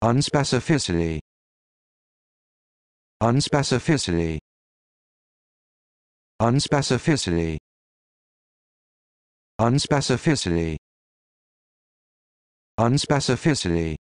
Unspecificity. Unspecificity. Unspecificity. Unspecificity. Unspecificity.